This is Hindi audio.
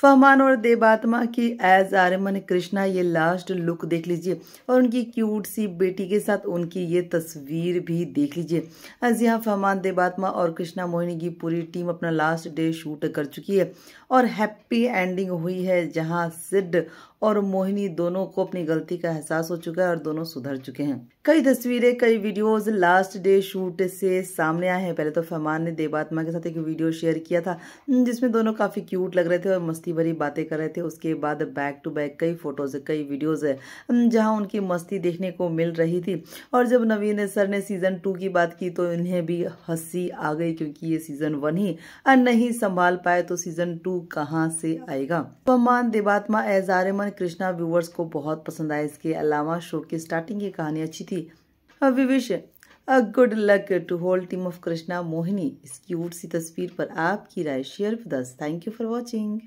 फमान और देवात्मा की एज आर्यमन कृष्णा ये लास्ट लुक देख लीजिए और उनकी क्यूट सी बेटी के साथ उनकी ये तस्वीर भी देख लीजिए आज यहाँ फमान देवात्मा और कृष्णा मोहिनी की पूरी टीम अपना लास्ट डे शूट कर चुकी है और हैप्पी एंडिंग हुई है जहाँ सिड और मोहिनी दोनों को अपनी गलती का एहसास हो चुका है और दोनों सुधर चुके हैं कई तस्वीरें कई वीडियोस लास्ट डे शूट से सामने आए हैं पहले तो फमान ने देवात्मा के साथ एक वीडियो शेयर किया था जिसमें दोनों काफी क्यूट लग रहे थे और मस्ती मस्ती भरी बातें कर रहे थे उसके बाद बैक टू बैक कई फ़ोटोज़ कई वीडियोज़ है जहाँ उनकी मस्ती देखने को मिल रही थी और जब नवीन सर ने सीज़न टू की बात की तो इन्हें भी हंसी आ गई क्योंकि ये सीज़न वन ही नहीं संभाल पाए तो सीज़न टू कहाँ से आएगा पमान देवात्मा एज आर्यमन कृष्णा व्यूवर्स को बहुत पसंद आया इसके अलावा शो की स्टार्टिंग की कहानी अच्छी थी we wish a good luck to whole team of Krishna Mohini इस क्यूट सी तस्वीर पर आपकी राय share with us thank you for watching